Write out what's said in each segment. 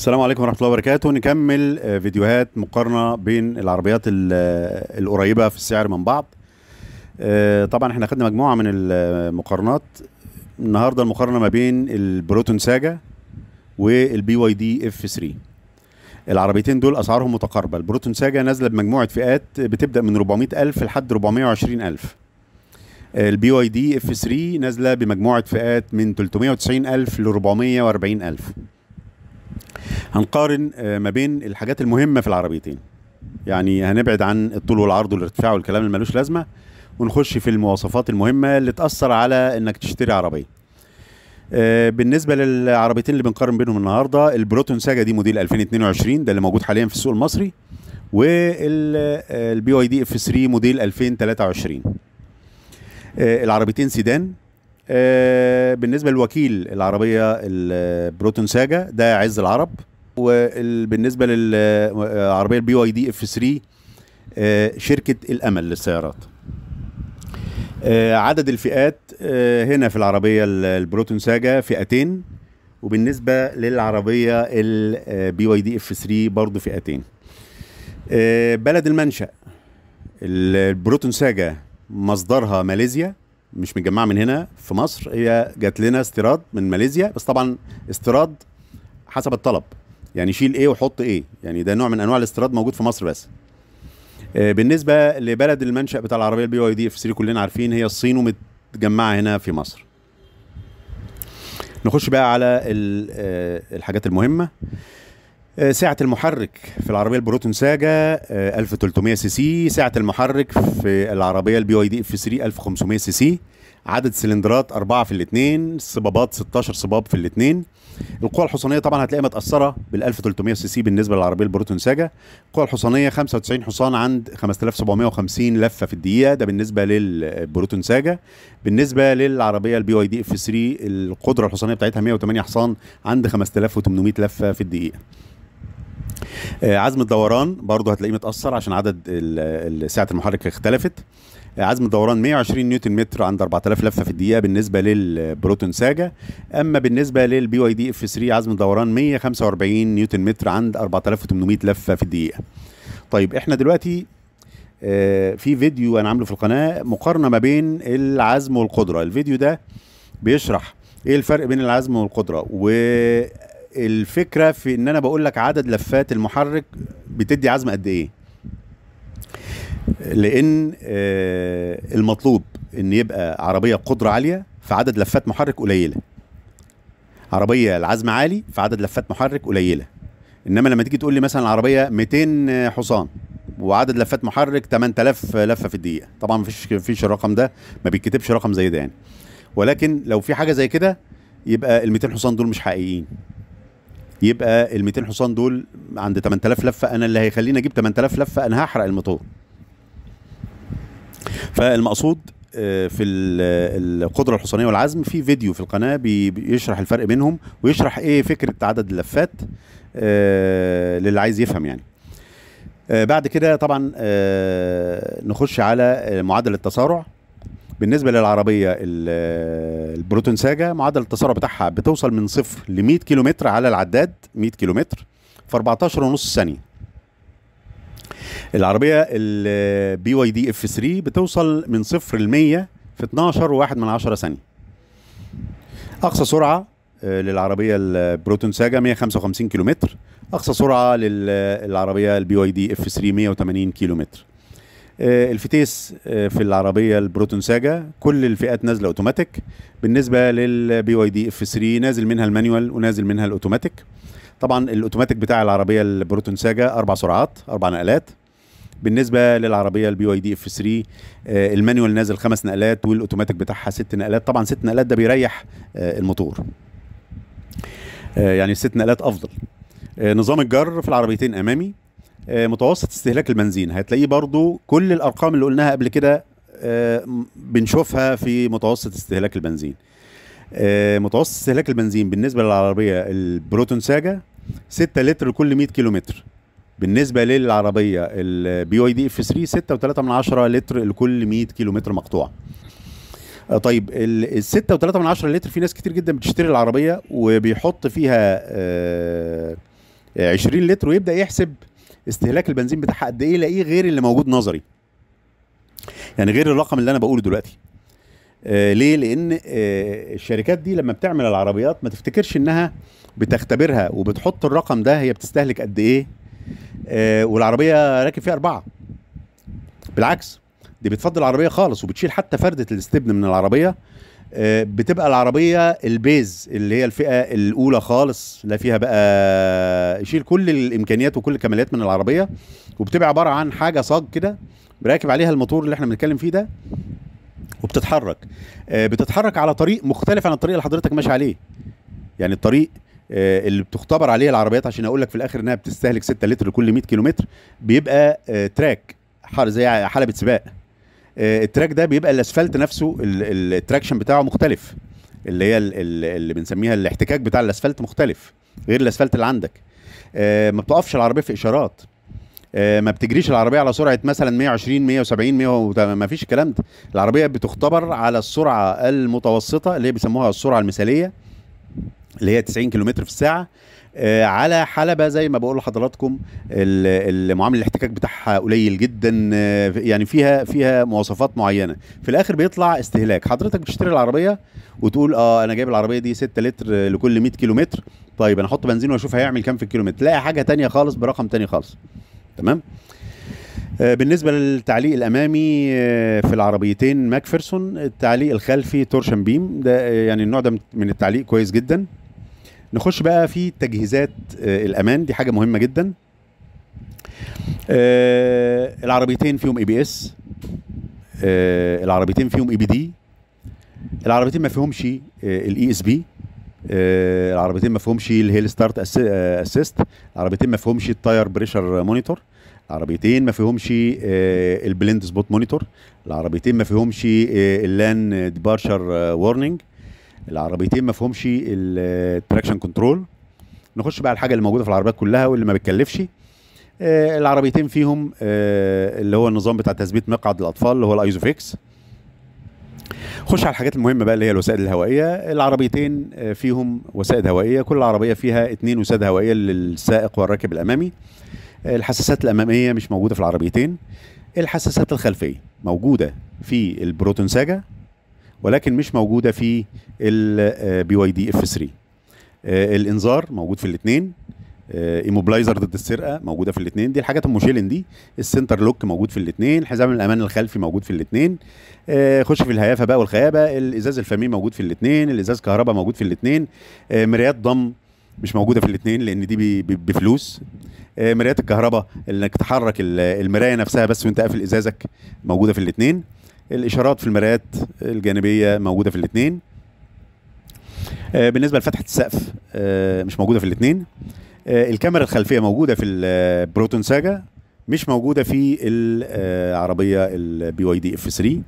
السلام عليكم ورحمه الله وبركاته نكمل آه، فيديوهات مقارنه بين العربيات آه، القريبه في السعر من بعض آه، طبعا احنا خدنا مجموعه من المقارنات النهارده المقارنه ما بين البروتون ساجا والبي واي دي اف 3 العربيتين دول اسعارهم متقاربه البروتون ساجا نازله بمجموعه فئات بتبدا من 400000 لحد 420000 البي واي دي اف 3 نازله بمجموعه فئات من 390000 ل 440000 هنقارن آه، ما بين الحاجات المهمه في العربيتين يعني هنبعد عن الطول والعرض والارتفاع والكلام اللي ملوش لازمه ونخش في المواصفات المهمه اللي تاثر على انك تشتري عربيه آه، بالنسبه للعربيتين اللي بنقارن بينهم النهارده البروتون ساجا دي موديل 2022 ده اللي موجود حاليا في السوق المصري والبي آه، واي دي اف 3 موديل 2023 العربيتين سيدان آه، بالنسبه للوكيل العربيه البروتون ساجا ده عز العرب وبالنسبه للعربيه آه، البي واي دي اف 3 آه، شركه الامل للسيارات عدد الفئات هنا في العربيه البروتون ساجا فئتين وبالنسبه للعربيه البي واي دي اف 3 برضه فئتين بلد المنشا البروتون ساجا مصدرها ماليزيا مش متجمعه من هنا في مصر هي جات لنا استيراد من ماليزيا بس طبعا استيراد حسب الطلب يعني شيل ايه وحط ايه يعني ده نوع من انواع الاستيراد موجود في مصر بس آه، بالنسبه لبلد المنشا بتاع العربيه البي واي دي اف 3 كلنا عارفين هي الصين ومتجمعه هنا في مصر نخش بقى على آه، الحاجات المهمه آه، سعة المحرك في العربية البروتون ساجا 1300 آه، سي سي سعة المحرك في العربية البي واي دي اف 3 1500 سي سي عدد سلندرات أربعة في الاثنين صبابات 16 صباب في الاثنين القوة الحصانية طبعا هتلاقيها متأثرة بال 1300 سي سي بالنسبة للعربية البروتون ساجا القوة الحصانية 95 حصان عند 5750 لفة في الدقيقة ده بالنسبة للبروتون ساجا بالنسبة للعربية البي واي دي اف 3 القدرة الحصانية بتاعتها 108 حصان عند 5800 لفة في الدقيقة آه، عزم الدوران برضه هتلاقيه متاثر عشان عدد سعه المحرك اختلفت آه، عزم الدوران 120 نيوتن متر عند 4000 لفه في الدقيقه بالنسبه للبروتون ساجا اما بالنسبه للبي واي دي اف 3 عزم الدوران 145 نيوتن متر عند 4800 لفه في الدقيقه طيب احنا دلوقتي آه، في فيديو انا عامله في القناه مقارنه ما بين العزم والقدره الفيديو ده بيشرح ايه الفرق بين العزم والقدره و الفكره في ان انا بقول لك عدد لفات المحرك بتدي عزم قد ايه لان آه، المطلوب ان يبقى عربيه بقدره عاليه فعدد لفات محرك قليله عربيه العزم عالي فعدد لفات محرك قليله انما لما تيجي تقول لي مثلا العربيه 200 حصان وعدد لفات محرك 8000 لفه في الدقيقه طبعا مفيش مفيش الرقم ده ما بيتكتبش رقم زي ده يعني ولكن لو في حاجه زي كده يبقى ال 200 حصان دول مش حقيقيين يبقى ال 200 حصان دول عند 8000 لفه انا اللي هيخليني اجيب 8000 لفه انا هحرق الموتور فالمقصود آه، في القدره الحصانيه والعزم في فيديو في القناه بيشرح الفرق بينهم ويشرح ايه فكره عدد اللفات آه، للي عايز يفهم يعني آه، بعد كده طبعا نخش على معادله التسارع بالنسبه للعربيه البروتون ساجا معدل التسارع بتاعها بتوصل من صفر ل 100 كيلومتر على العداد 100 كيلومتر في 14 ونص ثانيه العربيه البي واي دي اف 3 بتوصل من صفر ل 100 في 12 وواحد من عشرة ثانيه اقصى سرعه آه، للعربيه البروتون ساجا 155 كيلومتر اقصى سرعه للعربيه البي واي دي اف 3 180 كيلومتر آه، الفتيس آه، في العربيه البروتون ساجا كل الفئات نازله اوتوماتيك بالنسبه للبي واي دي اف 3 نازل منها المانيوال ونازل منها الاوتوماتيك طبعا الاوتوماتيك بتاع العربيه البروتون ساجا اربع سرعات اربع نقلات بالنسبه للعربيه البي واي دي اف 3 المانيوال نازل خمس نقلات والاوتوماتيك بتاعها ست نقلات طبعا ست نقلات ده بيريح آه، الموتور يعني ست نقلات افضل نظام الجر في العربيتين امامي آه، متوسط استهلاك البنزين هتلاقيه برضو كل الارقام اللي قلناها قبل كده آه، بنشوفها في متوسط استهلاك البنزين آه، متوسط استهلاك البنزين بالنسبه للعربيه البروتون ساجا 6 لتر لكل 100 كيلومتر بالنسبه للعربيه البي واي دي اف 3 6.3 لتر لكل 100 كيلومتر مقطوع طيب ال 6.3 من 10 لتر في ناس كتير جدا بتشتري العربيه وبيحط فيها 20 لتر ويبدا يحسب استهلاك البنزين بتاعها قد ايه لاقيه غير اللي موجود نظري يعني غير الرقم اللي انا بقوله دلوقتي آه ليه لان آه الشركات دي لما بتعمل العربيات ما تفتكرش انها بتختبرها وبتحط الرقم ده هي بتستهلك قد ايه آه والعربيه راكب فيها اربعه بالعكس دي بتفضل العربيه خالص وبتشيل حتى فرده الاستبن من العربيه آه، بتبقى العربيه البيز اللي هي الفئه الاولى خالص لا فيها بقى يشيل كل الامكانيات وكل الكماليات من العربيه وبتبقى عباره عن حاجه صاج كده براكب عليها الموتور اللي احنا بنتكلم فيه ده وبتتحرك آه، بتتحرك على طريق مختلف عن الطريق اللي حضرتك ماشي عليه يعني الطريق آه، اللي بتختبر عليه العربيات عشان اقول لك في الاخر انها بتستهلك 6 لتر لكل 100 كيلومتر بيبقى تراك زي حلبه سباق آه، التراك ده بيبقى الاسفلت نفسه التراكشن بتاعه مختلف اللي هي اللي بنسميها الاحتكاك بتاع الاسفلت مختلف غير الاسفلت اللي عندك آه، ما بتقفش العربيه في اشارات آه، ما بتجريش العربيه على سرعه مثلا 120 170 100 ما فيش الكلام ده العربيه بتختبر على السرعه المتوسطه اللي هي بيسموها السرعه المثاليه اللي هي 90 كيلومتر في الساعه آه، على حلبة زي ما بقول لحضراتكم معامل الاحتكاك بتاعها قليل جدا آه، يعني فيها فيها مواصفات معينه في الاخر بيطلع استهلاك حضرتك بتشتري العربيه وتقول اه انا جايب العربيه دي 6 لتر لكل 100 كيلومتر طيب انا احط بنزين واشوف هيعمل كام في الكيلومتر تلاقي حاجه تانية خالص برقم تاني خالص تمام آه، بالنسبة للتعليق الأمامي في العربيتين ماكفرسون التعليق الخلفي تورشن بيم ده يعني النوع ده من التعليق كويس جدا نخش بقى في تجهيزات آه، الامان دي حاجه مهمه جدا آه، العربيتين فيهم اي بي اس العربيتين فيهم اي بي دي العربيتين ما فيهمش الاي اس بي العربيتين ما فيهمش الهيل ستارت اسيست العربيتين ما فيهمش التاير بريشر مونيتور العربيتين ما فيهمش آه، البلند سبوت مونيتور العربيتين ما فيهمش اللان ديبارشر وورنينج العربيتين ما فيهمش التراكشن كنترول نخش بقى الحاجه اللي موجوده في العربيات كلها واللي ما بتكلفش آه، العربيتين فيهم آه، اللي هو النظام بتاع تثبيت مقعد الاطفال اللي هو الايزوفيكس خش على الحاجات المهمه بقى اللي هي الوسائد الهوائيه العربيتين آه، فيهم وسائد هوائيه كل عربيه فيها اتنين وساده هوائيه للسائق والراكب الامامي الحساسات الاماميه مش موجوده في العربيتين الحساسات الخلفيه موجوده في البروتون ساجا ولكن مش موجوده في البي واي دي اف 3 الانذار موجود في الاثنين ايموبلايزر آه، ضد السرقه موجوده في الاثنين دي الحاجات الموشيلن دي السنتر لوك موجود في الاثنين حزام الامان الخلفي موجود في الاثنين آه، خش في الهيافه بقى والخيابه الازاز الفمي موجود في الاثنين الازاز كهرباء موجود في الاثنين آه، مرايات ضم مش موجوده في الاثنين لان دي بفلوس مرايات الكهرباء انك تحرك المرايه نفسها بس وانت قافل ازازك موجوده في الاثنين الاشارات في المرايات الجانبيه موجوده في الاثنين آه، بالنسبه لفتحه السقف آه، مش موجوده في الاثنين آه، الكاميرا الخلفيه موجوده في البروتون ساجا مش موجوده في العربيه البي واي دي اف 3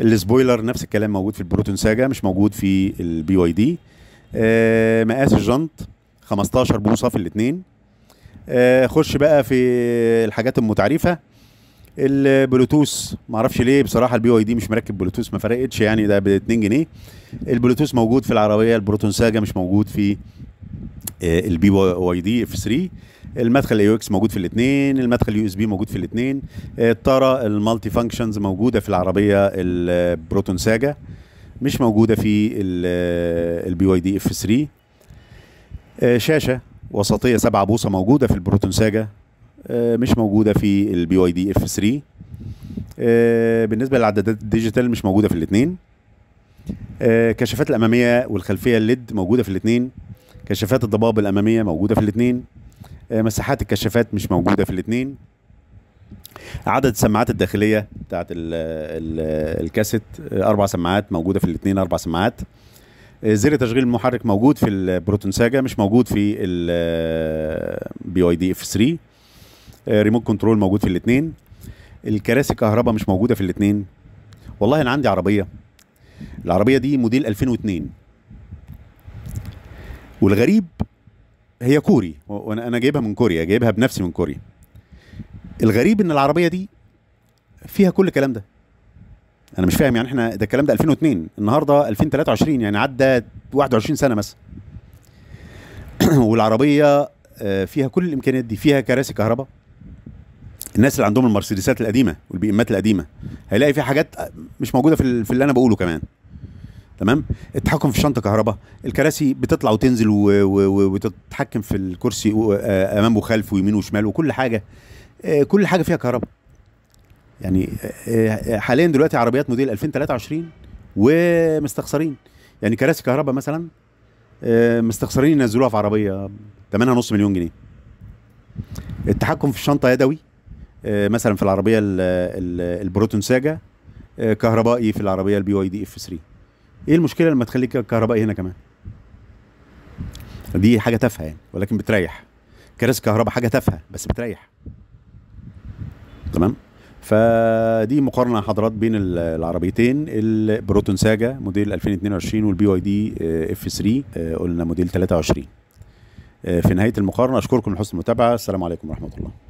السبويلر نفس الكلام موجود في البروتون ساجا مش موجود في البي واي دي مقاس الجنط 15 بوصه في الاثنين خش بقى في الحاجات المتعرفه البلوتوث معرفش ليه بصراحه البي واي دي مش مركب بلوتوث ما فرقتش يعني ده ب 2 جنيه البلوتوث موجود في العربيه البروتون ساجا مش موجود في البي واي دي اف 3 المدخل اي اكس موجود في الاثنين المدخل يو اس بي موجود في الاثنين الطاره المالتي فانكشنز موجوده في العربيه البروتون ساجا مش موجوده في البي واي دي اف 3 شاشه وسطيه 7 بوصه موجوده في البروتون ساجا آه، مش موجوده في البي واي دي اف 3 بالنسبه للعدادات الديجيتال مش موجوده في الاثنين آه، كشافات الاماميه والخلفيه الليد e موجوده في الاثنين كشافات الضباب الاماميه موجوده في الاثنين آه، مساحات الكشافات مش موجوده في الاثنين عدد السماعات الداخليه بتاعت الكاسيت اربع سماعات موجوده في الاثنين اربع سماعات زر تشغيل المحرك موجود في البروتون ساجا مش موجود في البي واي دي اف 3 ريموت آه، كنترول موجود في الاثنين الكراسي كهرباء مش موجوده في الاثنين والله انا عندي عربيه العربيه دي موديل 2002 والغريب هي كوري وانا انا جايبها من كوريا جايبها بنفسي من كوريا الغريب ان العربيه دي فيها كل الكلام ده انا مش فاهم يعني احنا ده الكلام ده 2002 النهارده 2023 يعني عدى 21 سنه مثلا والعربيه آه، فيها كل الامكانيات دي فيها كراسي كهرباء الناس اللي عندهم المرسيدسات القديمه والبي القديمه هيلاقي في حاجات مش موجوده في, في اللي انا بقوله كمان تمام التحكم في شنطه كهرباء الكراسي بتطلع وتنزل وتتحكم في الكرسي آه، امام وخلف ويمين وشمال وكل حاجه آه، كل حاجه فيها كهرباء يعني آه، حاليا دلوقتي عربيات موديل 2023 ومستخسرين يعني كراسي كهرباء مثلا مستخسرين ينزلوها في عربيه 8.5 مليون جنيه التحكم في الشنطه يدوي آه، مثلا في العربيه البروتون ساجا آه، كهربائي في العربيه البي واي دي اف 3 ايه المشكله لما تخليك كهربائي هنا كمان دي حاجه تافهه يعني ولكن بتريح كراسي كهرباء حاجه تافهه بس بتريح تمام فدي مقارنه حضرات بين العربيتين البروتون ساجا موديل 2022 والبي واي دي اف 3 قلنا موديل 23 آه، في نهايه المقارنه اشكركم لحسن المتابعه السلام عليكم ورحمه الله